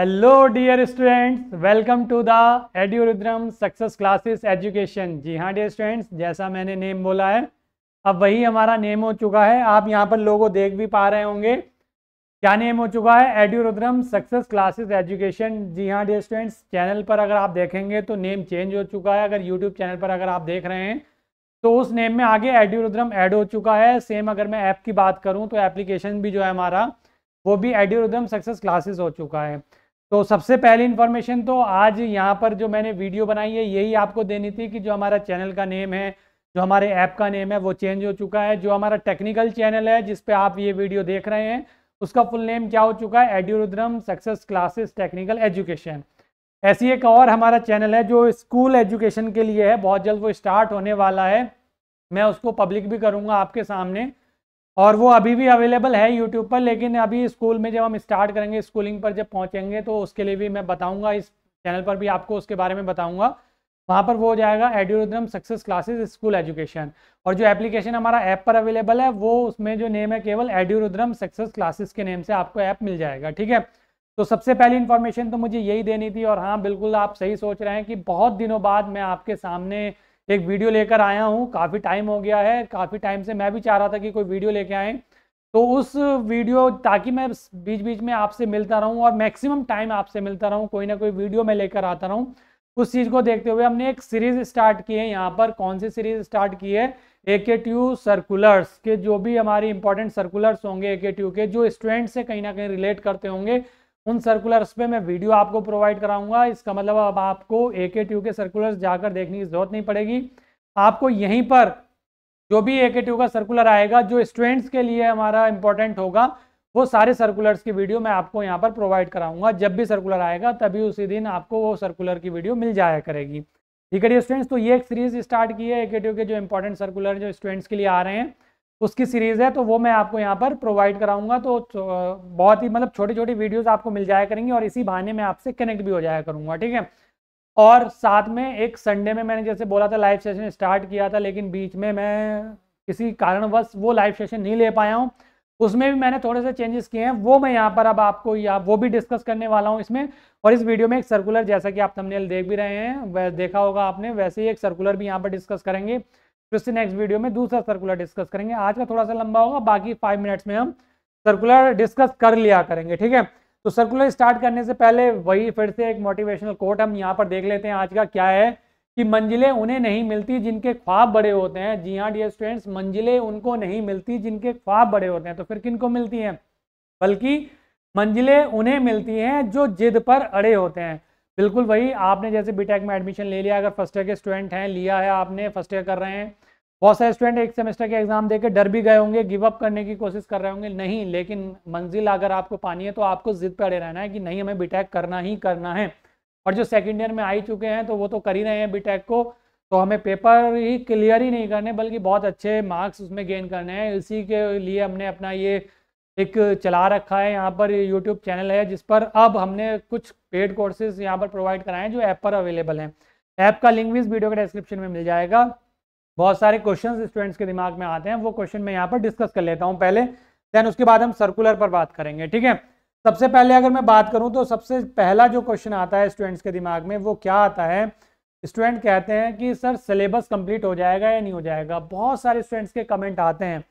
hello dear students welcome to the एडियो success classes education जी हाँ डियर स्टूडेंट्स जैसा मैंने नेम बोला है अब वही हमारा नेम हो चुका है आप यहाँ पर लोगों देख भी पा रहे होंगे क्या नेम हो चुका है एडियो सक्सेस क्लासेस एजुकेशन जी हाँ डियर स्टूडेंट्स चैनल पर अगर आप देखेंगे तो नेम चेंज हो चुका है अगर यूट्यूब चैनल पर अगर आप देख रहे हैं तो उस नेम में आगे एडियो एड ऐड हो चुका है सेम अगर मैं ऐप की बात करूँ तो एप्लीकेशन भी जो है हमारा वो भी एडियो सक्सेस क्लासेस हो चुका है तो सबसे पहली इन्फॉर्मेशन तो आज यहाँ पर जो मैंने वीडियो बनाई है यही आपको देनी थी कि जो हमारा चैनल का नेम है जो हमारे ऐप का नेम है वो चेंज हो चुका है जो हमारा टेक्निकल चैनल है जिसपे आप ये वीडियो देख रहे हैं उसका फुल नेम क्या हो चुका है Edurhythm success classes technical education ऐसी एक और हमारा चैनल है जो स्कूल एजुकेशन के लिए है बहुत जल्द वो स्टार्ट होने वाला है मैं उसको पब्लिक भी करूँगा आपके सामने और वो अभी भी अवेलेबल है यूट्यूब पर लेकिन अभी स्कूल में जब हम स्टार्ट करेंगे स्कूलिंग पर जब पहुँचेंगे तो उसके लिए भी मैं बताऊँगा इस चैनल पर भी आपको उसके बारे में बताऊँगा वहाँ पर वो हो जाएगा Edurhythm success classes school education और जो एप्लीकेशन हमारा ऐप पर अवेलेबल है वो उसमें जो नेम है केवल एड्यूरिदम सक्सेस क्लासेस के नेम से आपको ऐप मिल जाएगा ठीक है तो सबसे पहली इन्फॉर्मेशन तो मुझे यही देनी थी और हाँ बिल्कुल आप सही सोच रहे हैं कि बहुत दिनों बाद मैं आपके सामने एक वीडियो लेकर आया हूँ काफ़ी टाइम हो गया है काफ़ी टाइम से मैं भी चाह रहा था कि कोई वीडियो लेके आए तो उस वीडियो ताकि मैं बीच बीच में आपसे मिलता रहूँ और मैक्सिमम टाइम आपसे मिलता रहूँ कोई ना कोई वीडियो मैं लेकर आता रहूँ उस चीज़ को देखते हुए हमने एक सीरीज स्टार्ट की है यहाँ पर कौन सी सीरीज स्टार्ट की है ए के ट्यू सर्कुलर्स के जो भी हमारे इंपॉर्टेंट सर्कुलर्स होंगे ए के ट्यू के जो स्टूडेंट से कहीं ना कहीं रिलेट करते होंगे उन सर्कुलर्स पे मैं वीडियो आपको प्रोवाइड कराऊंगा इसका मतलब अब आपको ए के ट्यू के सर्कुलर्स जाकर देखने की जरूरत नहीं पड़ेगी आपको यहीं पर जो भी ए के ट्यू का सर्कुलर आएगा जो स्टूडेंट्स के लिए हमारा इंपॉर्टेंट होगा वो सारे सर्कुलर्स की वीडियो मैं आपको यहाँ पर प्रोवाइड कराऊंगा जब भी सर्कुलर आएगा तभी उसी दिन आपको वो सर्कुलर की वीडियो मिल जाया करेगी ठीक है स्टूडेंट्स तो ये एक सीरीज स्टार्ट की है ए के ट्यू के जो इंपॉर्टेंट सर्कुलर जो स्टूडेंट्स के लिए आ रहे हैं उसकी सीरीज़ है तो वो मैं आपको यहाँ पर प्रोवाइड कराऊंगा तो, तो बहुत ही मतलब छोटी छोटी वीडियोस आपको मिल जाया करेंगी और इसी बहाने में आपसे कनेक्ट भी हो जाया करूँगा ठीक है और साथ में एक संडे में मैंने जैसे बोला था लाइव सेशन स्टार्ट किया था लेकिन बीच में मैं किसी कारणवश वो लाइव सेशन नहीं ले पाया हूँ उसमें भी मैंने थोड़े से चेंजेस किए हैं वो मैं यहाँ पर अब आपको या वो भी डिस्कस करने वाला हूँ इसमें और इस वीडियो में एक सर्कुलर जैसा कि आप थंबनेल देख भी रहे हैं देखा होगा आपने वैसे ही एक सर्कुलर भी यहाँ पर डिस्कस करेंगे फिर नेक्स्ट वीडियो में दूसरा सर्कुलर डिस्कस करेंगे आज का थोड़ा सा लंबा होगा बाकी फाइव मिनट्स में हम सर्कुलर डिस्कस कर लिया करेंगे ठीक है तो सर्कुलर स्टार्ट करने से पहले वही फिर से एक मोटिवेशनल कोट हम यहाँ पर देख लेते हैं आज का क्या है कि मंजिलें उन्हें नहीं मिलती जिनके ख्वाब बड़े होते हैं जी हाँ डियर स्टूडेंट्स मंजिलें उनको नहीं मिलती जिनके ख्वाब बड़े होते हैं तो फिर किन को मिलती हैं बल्कि मंजिलें उन्हें मिलती हैं जो जिद पर अड़े होते हैं बिल्कुल वही आपने जैसे बीटेक e में एडमिशन ले लिया अगर फर्स्ट ईयर के स्टूडेंट हैं लिया है आपने फर्स्ट ईयर कर रहे हैं बहुत सारे स्टूडेंट एक सेमेस्टर के एग्जाम देकर डर भी गए होंगे गिव अप करने की कोशिश कर रहे होंगे नहीं लेकिन मंजिल अगर आपको पानी है तो आपको जिद पर अड़े रहना है कि नहीं हमें बीटेक e करना ही करना है और जो सेकेंड ईयर में आई चुके हैं तो वो तो कर ही रहे हैं बीटेक e को तो हमें पेपर ही क्लियर ही नहीं करने बल्कि बहुत अच्छे मार्क्स उसमें गेन करने हैं इसी के लिए हमने अपना ये एक चला रखा है यहाँ पर यूट्यूब चैनल है जिस पर अब हमने कुछ पेड कोर्सेज यहाँ पर प्रोवाइड कराए हैं जो ऐप पर अवेलेबल हैं ऐप का लिंक भी इस वीडियो के डिस्क्रिप्शन में मिल जाएगा बहुत सारे क्वेश्चन स्टूडेंट्स के दिमाग में आते हैं वो क्वेश्चन मैं यहाँ पर डिस्कस कर लेता हूँ पहले देन उसके बाद हम सर्कुलर पर बात करेंगे ठीक है सबसे पहले अगर मैं बात करूँ तो सबसे पहला जो क्वेश्चन आता है स्टूडेंट्स के दिमाग में वो क्या आता है स्टूडेंट कहते हैं कि सर सिलेबस कंप्लीट हो जाएगा या नहीं हो जाएगा बहुत सारे स्टूडेंट्स के कमेंट आते हैं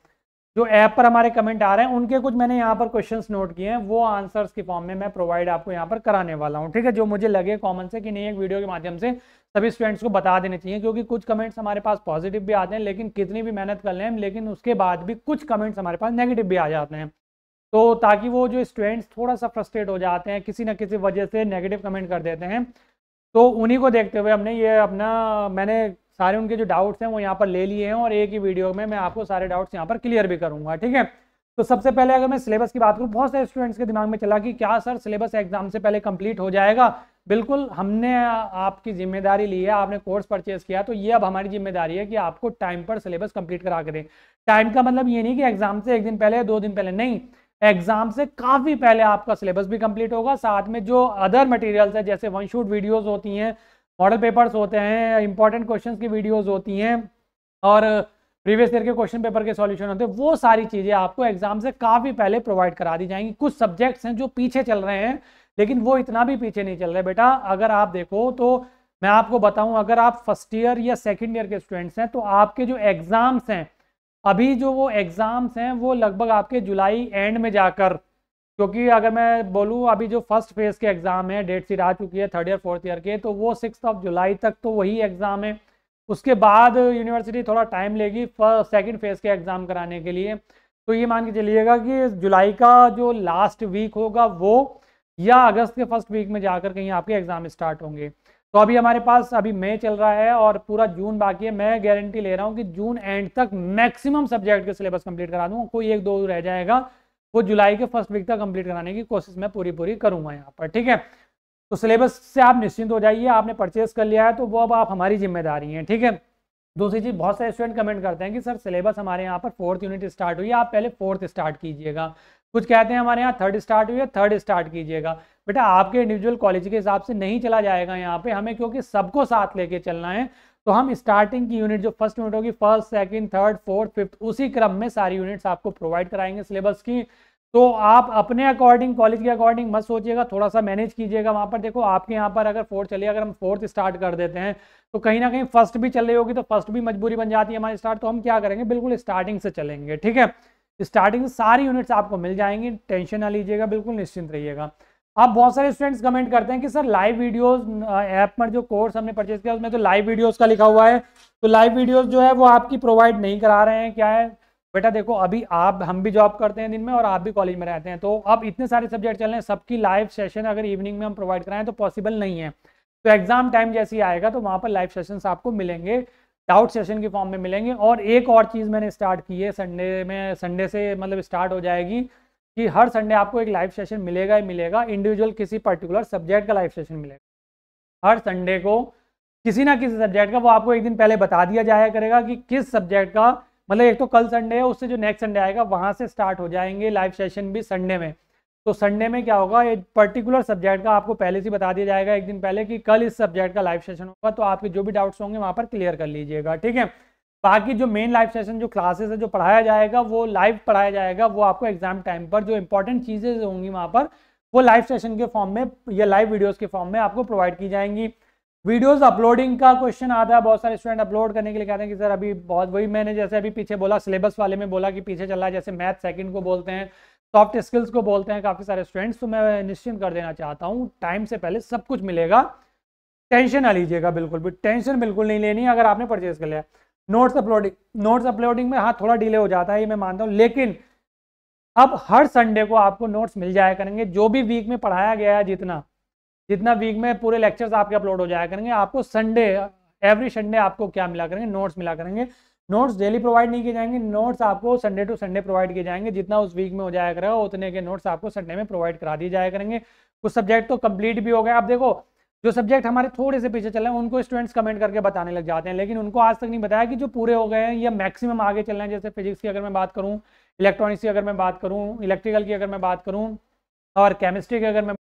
जो ऐप पर हमारे कमेंट आ रहे हैं उनके कुछ मैंने यहाँ पर क्वेश्चंस नोट किए हैं वो आंसर्स के फॉर्म में मैं प्रोवाइड आपको यहाँ पर कराने वाला हूँ ठीक है जो मुझे लगे कॉमन से कि नहीं एक वीडियो के माध्यम से सभी स्टूडेंट्स को बता देने चाहिए क्योंकि कुछ कमेंट्स हमारे पास पॉजिटिव भी आते हैं लेकिन कितनी भी मेहनत कर लें लेकिन उसके बाद भी कुछ कमेंट्स हमारे पास नेगेटिव भी आ जाते हैं तो ताकि वो जो स्टूडेंट्स थोड़ा सा फ्रस्ट्रेट हो जाते हैं किसी न किसी वजह से नेगेटिव कमेंट कर देते हैं तो उन्हीं को देखते हुए हमने ये अपना मैंने सारे उनके जो डाउट्स हैं वो यहाँ पर ले लिए हैं और एक ही वीडियो में मैं आपको सारे डाउट्स यहाँ पर क्लियर भी करूँगा ठीक है तो सबसे पहले अगर मैं सिलेबस की बात करूँ बहुत सारे स्टूडेंट्स के दिमाग में चला कि क्या सर सिलेबस एग्जाम से पहले कंप्लीट हो जाएगा बिल्कुल हमने आपकी जिम्मेदारी ली है आपने कोर्स परचेज किया तो ये अब हमारी जिम्मेदारी है कि आपको टाइम पर सिलेबस कंप्लीट करा के दें टाइम का मतलब ये नहीं कि एग्जाम से एक दिन पहले दो दिन पहले नहीं एग्जाम से काफ़ी पहले आपका सिलेबस भी कंप्लीट होगा साथ में जो अदर मटेरियल्स है जैसे वन शूट वीडियोज़ होती हैं मॉडल पेपर्स होते हैं इंपॉर्टेंट क्वेश्चन की वीडियोज़ होती हैं और प्रीवियस ईयर के क्वेश्चन पेपर के सॉल्यूशन होते हैं वो सारी चीज़ें आपको एग्जाम से काफ़ी पहले प्रोवाइड करा दी जाएंगी कुछ सब्जेक्ट्स हैं जो पीछे चल रहे हैं लेकिन वो इतना भी पीछे नहीं चल रहे बेटा अगर आप देखो तो मैं आपको बताऊँ अगर आप फर्स्ट ईयर या सेकेंड ईयर के स्टूडेंट्स हैं तो आपके जो एग्ज़ाम्स हैं अभी जो वो एग्ज़ाम्स हैं वो लगभग आपके जुलाई एंड में जाकर क्योंकि अगर मैं बोलूँ अभी जो फर्स्ट फेज के एग्ज़ाम है डेट सीट आ चुकी है थर्ड ईयर फोर्थ ईयर के तो वो सिक्स ऑफ जुलाई तक तो वही एग्ज़ाम है उसके बाद यूनिवर्सिटी थोड़ा टाइम लेगी फर्स्ट सेकेंड फेज़ के एग्ज़ाम कराने के लिए तो ये मान के चलिएगा कि जुलाई का जो लास्ट वीक होगा वो या अगस्त के फर्स्ट वीक में जाकर कहीं आपके एग्ज़ाम स्टार्ट होंगे तो अभी हमारे पास अभी मई चल रहा है और पूरा जून बाकी है मैं गारंटी ले रहा हूँ कि जून एंड तक मैक्सिमम सब्जेक्ट के सिलेबस कंप्लीट करा दूंगा कोई एक दो रह जाएगा वो जुलाई के फर्स्ट वीक तक कंप्लीट कराने की कोशिश मैं पूरी पूरी करूंगा यहाँ पर ठीक है तो सिलेबस से आप निश्चिंत हो जाइए आपने परचेज कर लिया है तो वो अब आप हमारी जिम्मेदारी है ठीक है दूसरी चीज़ बहुत सारे स्टूडेंट कमेंट करते हैं कि सर सिलेबस हमारे यहाँ पर फोर्थ यूनिट स्टार्ट हुई है आप पहले फोर्थ स्टार्ट कीजिएगा कुछ कहते हैं हमारे यहाँ थर्ड स्टार्ट हुई है थर्ड स्टार्ट कीजिएगा बेटा आपके इंडिविजुअल कॉलेज के हिसाब से नहीं चला जाएगा यहाँ पे हमें क्योंकि सबको साथ लेके चलना है तो हम स्टार्टिंग की यूनिट जो फर्स्ट यूनिट होगी first second third fourth fifth उसी क्रम में सारी यूनिट्स आपको प्रोवाइड कराएंगे सिलेबस की तो आप अपने अकॉर्डिंग कॉलेज के अकॉर्डिंग मत सोचिएगा थोड़ा सा मैनेज कीजिएगा वहाँ पर देखो आपके यहाँ पर अगर फोर्थ चलिए अगर हम फोर्थ स्टार्ट कर देते हैं तो कहीं ना कहीं फर्स्ट भी चल रही होगी तो फर्स्ट भी मजबूरी बन जाती है हमारी स्टार्ट तो हम क्या करेंगे बिल्कुल स्टार्टिंग से चलेंगे ठीक है स्टार्टिंग से सारी यूनिट्स आपको मिल जाएंगी टेंशन ना लीजिएगा बिल्कुल निश्चिंत रहिएगा आप बहुत सारे स्टूडेंट्स कमेंट करते हैं कि सर लाइव वीडियोस ऐप पर जो कोर्स हमने परचेज किया उसमें तो लाइव वीडियोस का लिखा हुआ है तो लाइव वीडियोस जो है वो आपकी प्रोवाइड नहीं करा रहे हैं क्या है बेटा देखो अभी आप हम भी जॉब करते हैं दिन में और आप भी कॉलेज में रहते हैं तो अब इतने सारे सब्जेक्ट चल रहे हैं सबकी लाइव सेशन अगर इवनिंग में हम प्रोवाइड कराएं तो पॉसिबल नहीं है तो एग्जाम टाइम जैसे ही आएगा तो वहाँ पर लाइव सेशन आपको मिलेंगे डाउट सेशन के फॉर्म में मिलेंगे और एक और चीज़ मैंने स्टार्ट की है संडे में संडे से मतलब स्टार्ट हो जाएगी कि हर संडे आपको एक लाइव सेशन मिलेगा ही मिलेगा इंडिविजुअल किसी पर्टिकुलर सब्जेक्ट का लाइव सेशन मिलेगा हर संडे को किसी ना किसी सब्जेक्ट का वो आपको एक दिन पहले बता दिया जाया करेगा कि किस सब्जेक्ट का मतलब एक तो कल संडे है उससे जो नेक्स्ट संडे आएगा वहाँ से स्टार्ट हो जाएंगे लाइव सेशन भी संडे में तो संडे में क्या होगा एक पर्टिकुलर सब्जेक्ट का आपको पहले से बता दिया जाएगा एक दिन पहले कि कल इस सब्जेक्ट का लाइव सेशन होगा तो आपके जो भी डाउट्स होंगे वहाँ पर क्लियर कर लीजिएगा ठीक है बाकी जो मेन लाइव सेशन जो क्लासेस है जो पढ़ाया जाएगा वो लाइव पढ़ाया जाएगा वो आपको एग्जाम टाइम पर जो इंपॉर्टेंट चीज़ें होंगी वहां पर वो लाइव सेशन के फॉर्म में या लाइव वीडियोस के फॉर्म में आपको प्रोवाइड की जाएंगी वीडियोस अपलोडिंग का क्वेश्चन आता है बहुत सारे स्टूडेंट अपलोड करने के लिए कहते हैं कि सर अभी बहुत वही मैंने जैसे अभी पीछे बोला सिलेबस वाले में बोला कि पीछे चल रहा है जैसे मैथ सेकंड को बोलते हैं सॉफ्ट स्किल्स को बोलते हैं काफ़ी सारे स्टूडेंट्स तो मैं निश्चिंत कर देना चाहता हूँ टाइम से पहले सब कुछ मिलेगा टेंशन ना लीजिएगा बिल्कुल भी टेंशन बिल्कुल नहीं लेनी अगर आपने परचेज कर लिया नोट्स अपलोडिंग नोट्स अपलोडिंग में हाँ थोड़ा डिले हो जाता है ये मैं मानता हूँ लेकिन अब हर संडे को आपको नोट्स मिल जाया करेंगे जो भी वीक में पढ़ाया गया है जितना जितना वीक में पूरे लेक्चर्स आपके अपलोड हो जाया करेंगे आपको संडे एवरी संडे आपको क्या मिला करेंगे नोट्स मिला करेंगे नोट्स डेली प्रोवाइड नहीं किए जाएंगे नोट्स आपको संडे टू संडे प्रोवाइड किए जाएंगे जितना उस वीक में हो जाया करेगा उतने के नोट्स आपको संडे में प्रोवाइड करा दिए जाया करेंगे कुछ सब्जेक्ट तो कंप्लीट भी हो गए आप देखो जो सब्जेक्ट हमारे थोड़े से पीछे चल रहे हैं उनको स्टूडेंट्स कमेंट करके बताने लग जाते हैं लेकिन उनको आज तक नहीं बताया कि जो पूरे हो गए हैं या मैक्सिमम आगे चल रहे हैं जैसे फिजिक्स की अगर मैं बात करूँ इलेक्ट्रॉनिक्स की अगर मैं बात करूँ इलेक्ट्रिकल की अगर मैं बात करूँ और केमिस्ट्री की अगर मैं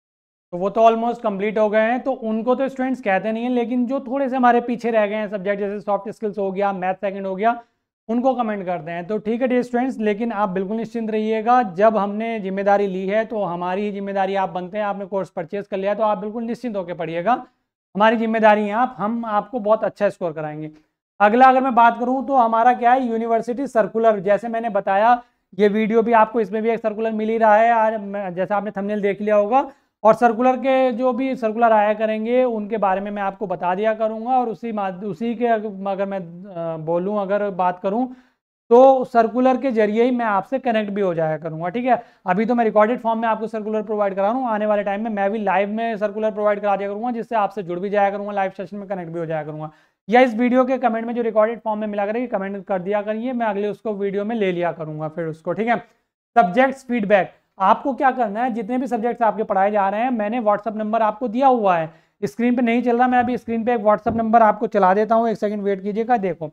तो वो तो ऑलमोस्ट कंप्लीट हो गए हैं तो उनको तो स्टूडेंट्स कहते नहीं हैं लेकिन जो थोड़े से हमारे पीछे रह गए हैं सब्जेक्ट जैसे सॉफ्ट स्किल्स हो गया मैथ सेकंड हो गया उनको कमेंट करते हैं तो ठीक है डियर स्टूडेंट्स लेकिन आप बिल्कुल निश्चिंत रहिएगा जब हमने जिम्मेदारी ली है तो हमारी ही जिम्मेदारी आप बनते हैं आपने कोर्स परचेज कर लिया तो आप बिल्कुल निश्चिंत होकर पढ़िएगा हमारी जिम्मेदारी है आप हम आपको बहुत अच्छा स्कोर कराएंगे अगला अगर मैं बात करूँ तो हमारा क्या है यूनिवर्सिटी सर्कुलर जैसे मैंने बताया ये वीडियो भी आपको इसमें भी एक सर्कुलर मिल ही रहा है जैसे आपने थंबनेल देख लिया होगा और सर्कुलर के जो भी सर्कुलर आया करेंगे उनके बारे में मैं आपको बता दिया करूँगा और उसी उसी के अगर मैं बोलूँ अगर बात करूँ तो सर्कुलर के जरिए ही मैं आपसे कनेक्ट भी हो जाया करूँगा ठीक है अभी तो मैं रिकॉर्डेड फॉर्म में आपको सर्कुलर प्रोवाइड करा रहा हूँ आने वाले टाइम में मैं भी लाइव में सर्कुलर प्रोवाइड करा दिया करूँगा जिससे आपसे जुड़ भी जाया करूँगा लाइव सेशन में कनेक्ट भी हो जाया करूँगा या इस वीडियो के कमेंट में जो रिकॉर्डेड फॉर्म में मिला करेगी कमेंट कर दिया करिए मैं अगले उसको वीडियो में ले लिया करूँगा फिर उसको ठीक है सब्जेक्ट्स फीडबैक आपको क्या करना है जितने भी सब्जेक्ट्स आपके पढ़ाए जा रहे हैं मैंने व्हाट्सअप नंबर आपको दिया हुआ है स्क्रीन पे नहीं चल रहा मैं अभी स्क्रीन पे एक व्हाट्सअप नंबर आपको चला देता हूँ एक सेकंड वेट कीजिएगा देखो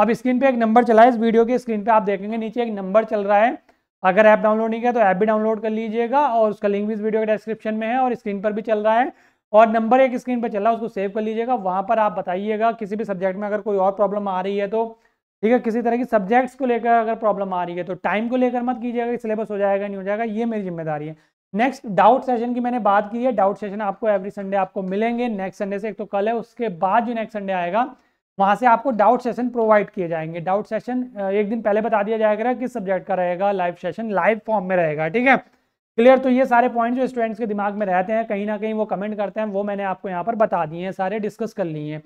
अब स्क्रीन पे एक नंबर चला है इस वीडियो के स्क्रीन पे आप देखेंगे नीचे एक नंबर चल रहा है अगर ऐप डाउनलोड नहीं किया तो ऐप भी डाउनलोड कर लीजिएगा और उसका लिंक भी इस वीडियो के डिस्क्रिप्शन में है और स्क्रीन पर भी चल रहा है और नंबर एक स्क्रीन पर चल रहा है उसको सेव कर लीजिएगा वहाँ पर आप बताइएगा किसी भी सब्जेक्ट में अगर कोई और प्रॉब्लम आ रही है तो ठीक है किसी तरह की सब्जेक्ट्स को लेकर अगर प्रॉब्लम आ रही है तो टाइम को लेकर मत कीजिएगा सिलेबस हो जाएगा नहीं हो जाएगा ये मेरी जिम्मेदारी है नेक्स्ट डाउट सेशन की मैंने बात की है डाउट सेशन आपको एवरी संडे आपको मिलेंगे नेक्स्ट संडे से एक तो कल है उसके बाद जो नेक्स्ट संडे आएगा वहाँ से आपको डाउट सेशन प्रोवाइड किए जाएंगे डाउट सेशन एक दिन पहले बता दिया जाएगा किस सब्जेक्ट का रहेगा लाइव सेशन लाइव फॉर्म में रहेगा ठीक है क्लियर तो ये सारे पॉइंट जो स्टूडेंट्स के दिमाग में रहते हैं कहीं ना कहीं वो कमेंट करते हैं वो मैंने आपको यहाँ पर बता दिए हैं सारे डिस्कस कर लिए हैं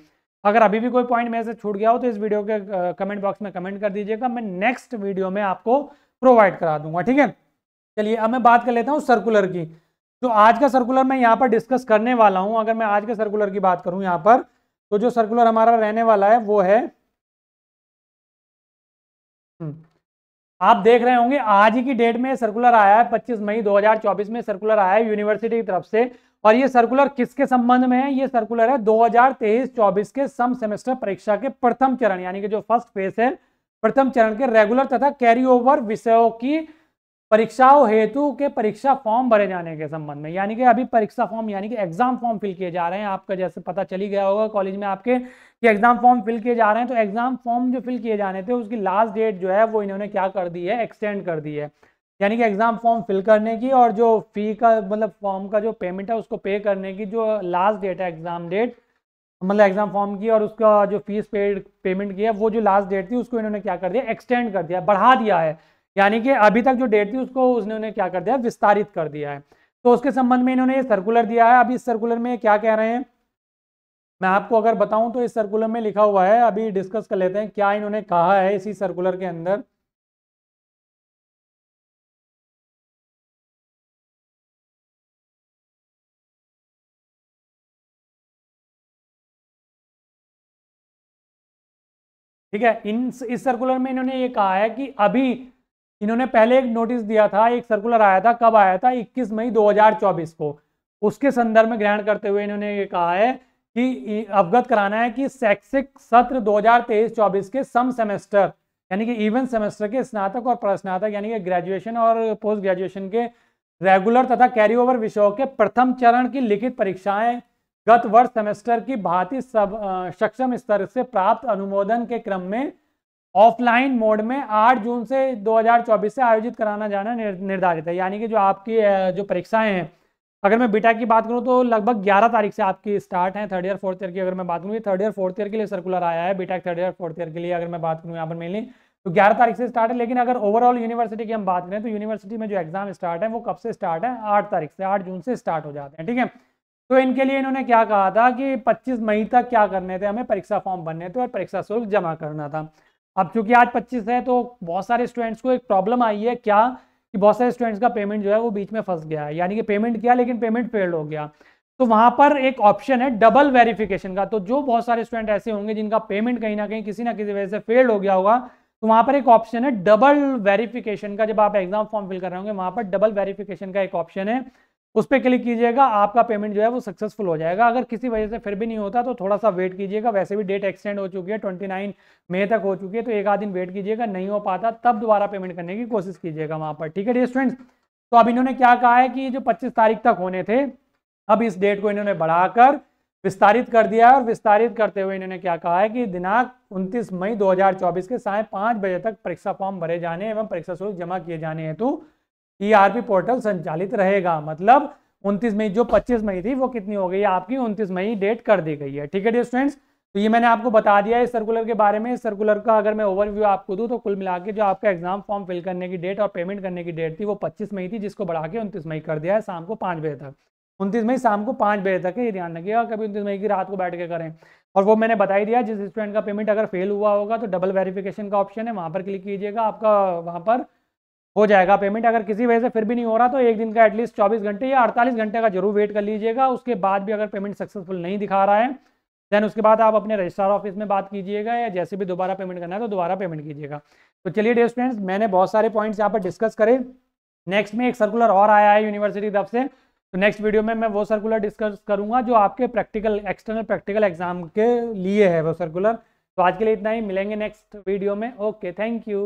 अगर अभी भी कोई पॉइंट मेरे से छूट गया हो तो इस वीडियो के कमेंट बॉक्स में कमेंट कर दीजिएगा मैं नेक्स्ट वीडियो में आपको प्रोवाइड करा दूंगा ठीक है चलिए अब मैं बात कर लेता हूँ सर्कुलर की जो आज का सर्कुलर मैं यहाँ पर डिस्कस करने वाला हूँ अगर मैं आज के सर्कुलर की बात करूँ यहाँ पर तो जो सर्कुलर हमारा रहने वाला है वो है हम्म, आप देख रहे होंगे आज ही की डेट में सर्कुलर आया है 25 मई 2024 में सर्कुलर आया है यूनिवर्सिटी की तरफ से और ये सर्कुलर किसके संबंध में है ये सर्कुलर है 2023-24 के सम सेमेस्टर परीक्षा के प्रथम चरण यानी कि जो फर्स्ट फेज है प्रथम चरण के रेगुलर तथा कैरी ओवर विषयों की परीक्षाओं हेतु के परीक्षा फॉर्म भरे जाने के संबंध में यानी कि अभी परीक्षा फॉर्म यानी कि एग्जाम फॉर्म फिल किए जा रहे हैं आपका जैसे पता चली गया होगा कॉलेज में आपके कि एग्जाम फॉर्म फिल किए जा रहे हैं तो एग्जाम फॉर्म जो फिल किए जाने थे उसकी लास्ट डेट जो है वो इन्होंने क्या कर दी है एक्सटेंड कर दी है यानी कि एग्ज़ाम फॉर्म फिल करने की और जो फ़ी का मतलब फॉर्म का जो पेमेंट है उसको पे करने की जो लास्ट डेट है एग्ज़ाम डेट मतलब एग्ज़ाम फॉर्म की और उसका जो फीस पेड पेमेंट किया वो जो लास्ट डेट थी उसको इन्होंने क्या कर दिया एक्सटेंड कर दिया बढ़ा दिया है यानी कि अभी तक जो डेट थी उसको उसने क्या कर दिया विस्तारित कर दिया है तो उसके संबंध में इन्होंने ये सर्कुलर दिया है अभी इस सर्कुलर में क्या कह रहे हैं मैं आपको अगर बताऊं तो इस सर्कुलर में लिखा हुआ है अभी डिस्कस कर लेते हैं क्या इन्होंने कहा है इसी सर्कुलर के अंदर ठीक है इन इस सर्कुलर में इन्होंने ये कहा है कि अभी इन्होंने पहले एक नोटिस दिया था एक सर्कुलर आया था कब आया था 21 मई 2024 को उसके संदर्भ में ग्रहण करते हुए इन्होंने ये कहा है कि अवगत कराना है कि शैक्षिक सत्र 2023-24 के सम सेमेस्टर यानी कि इवन सेमेस्टर के स्नातक और प्रस्नातक यानी कि ग्रेजुएशन और पोस्ट ग्रेजुएशन के रेगुलर तथा कैरी ओवर विषयों के प्रथम चरण की लिखित परीक्षाएं गत वर्ष सेमेस्टर की भारतीय सब सक्षम स्तर से प्राप्त अनुमोदन के क्रम में ऑफलाइन मोड में 8 जून से 2024 से आयोजित कराना जाना निर्धारित है यानी कि जो आपकी जो परीक्षाएं हैं अगर मैं बीटा की बात करूं तो लगभग 11 तारीख से आपकी स्टार्ट है थर्ड ईयर फोर्थ ईयर की अगर मैं बात करूँ थर्ड ईयर फोर्थ ईयर के लिए सर्कुलर आया है बीटा थर्ड ईयर फोर्थ ईयर के लिए अगर मैं बात करूँ यहाँ पर मेनली तो ग्यारह तारीख से स्टार्ट है लेकिन अगर ओवरऑल यूनिवर्सिटी की हम बात करें तो यूनिवर्सिटी में जो एग्जाम स्टार्ट है वो कब से स्टार्ट है आठ तारीख से आठ जून से स्टार्ट हो जाते हैं ठीक है तो इनके लिए इन्होंने क्या कहा था कि 25 मई तक क्या करने थे हमें परीक्षा फॉर्म भरने थे और परीक्षा शुल्क जमा करना था अब चूंकि आज 25 है तो बहुत सारे स्टूडेंट्स को एक प्रॉब्लम आई है क्या कि बहुत सारे स्टूडेंट्स का पेमेंट जो है वो बीच में फंस गया है यानी कि पेमेंट किया लेकिन पेमेंट फेल हो गया तो वहां पर एक ऑप्शन है डबल वेरिफिकेशन का तो जो बहुत सारे स्टूडेंट ऐसे होंगे जिनका पेमेंट कहीं ना कहीं किसी ना किसी वजह से फेल हो गया होगा तो वहां पर एक ऑप्शन है डबल वेरिफिकेशन का जब आप एग्जाम फॉर्म फिल कर रहे होंगे वहां पर डबल वेरिफिकेशन का एक ऑप्शन है उस पर क्लिक कीजिएगा आपका पेमेंट जो है वो सक्सेसफुल हो जाएगा अगर किसी वजह से फिर भी नहीं होता तो थोड़ा सा वेट कीजिएगा वैसे भी डेट एक्सटेंड हो चुकी है ट्वेंटी नाइन मई तक हो चुकी है तो एक आध दिन वेट कीजिएगा नहीं हो पाता तब दोबारा पेमेंट करने की कोशिश कीजिएगा वहाँ पर ठीक है डे स्टूडेंट्स तो अब इन्होंने क्या कहा है कि जो पच्चीस तारीख तक होने थे अब इस डेट को इन्होंने बढ़ाकर विस्तारित कर दिया है और विस्तारित करते हुए इन्होंने क्या कहा है कि दिनांक उनतीस मई दो के साय पाँच बजे तक परीक्षा फॉर्म भरे जाने एवं परीक्षा शुल्क जमा किए जाने हेतु ईआरपी e पोर्टल संचालित रहेगा मतलब 29 मई जो 25 मई थी वो कितनी हो गई आपकी 29 मई डेट कर दी गई है ठीक है डियर स्टूडेंट्स तो ये मैंने आपको बता दिया है सर्कुलर के बारे में सर्कुलर का अगर मैं ओवरव्यू आपको दूं तो कुल मिला के जो आपका एग्जाम फॉर्म फिल करने की डेट और पेमेंट करने की डेट थी वो पच्चीस मई थी जिसको बढ़ा के उनतीस मई कर दिया है शाम को पाँच बजे तक उनतीस मई शाम को पाँच बजे तक ये ध्यान रखिएगा कभी उनतीस मई की रात को बैठ के करें और वो मैंने बता ही दिया जिस स्टूडेंट का पेमेंट अगर फेल हुआ होगा तो डबल वेरिफिकेशन का ऑप्शन है वहाँ पर क्लिक कीजिएगा आपका वहाँ पर हो जाएगा पेमेंट अगर किसी वजह से फिर भी नहीं हो रहा तो एक दिन का एटलीस्ट 24 घंटे या 48 घंटे का जरूर वेट कर लीजिएगा उसके बाद भी अगर पेमेंट सक्सेसफुल नहीं दिखा रहा है देन उसके बाद आप अपने रजिस्ट्रार ऑफिस में बात कीजिएगा या जैसे भी दोबारा पेमेंट करना है तो दोबारा पेमेंट कीजिएगा तो चलिए डे स्टूडेंट्स मैंने बहुत सारे पॉइंट्स यहाँ पर डिस्कस करे नेक्स्ट में एक सर्कुलर और आया है यूनिवर्सिटी की तरफ से तो नेक्स्ट वीडियो में मैं वो सर्कुलर डिस्कस करूंगा जो आपके प्रैक्टिकल एक्सटर्नल प्रैक्टिकल एग्जाम के लिए है वो सर्कुलर तो आज के लिए इतना ही मिलेंगे नेक्स्ट वीडियो में ओके थैंक यू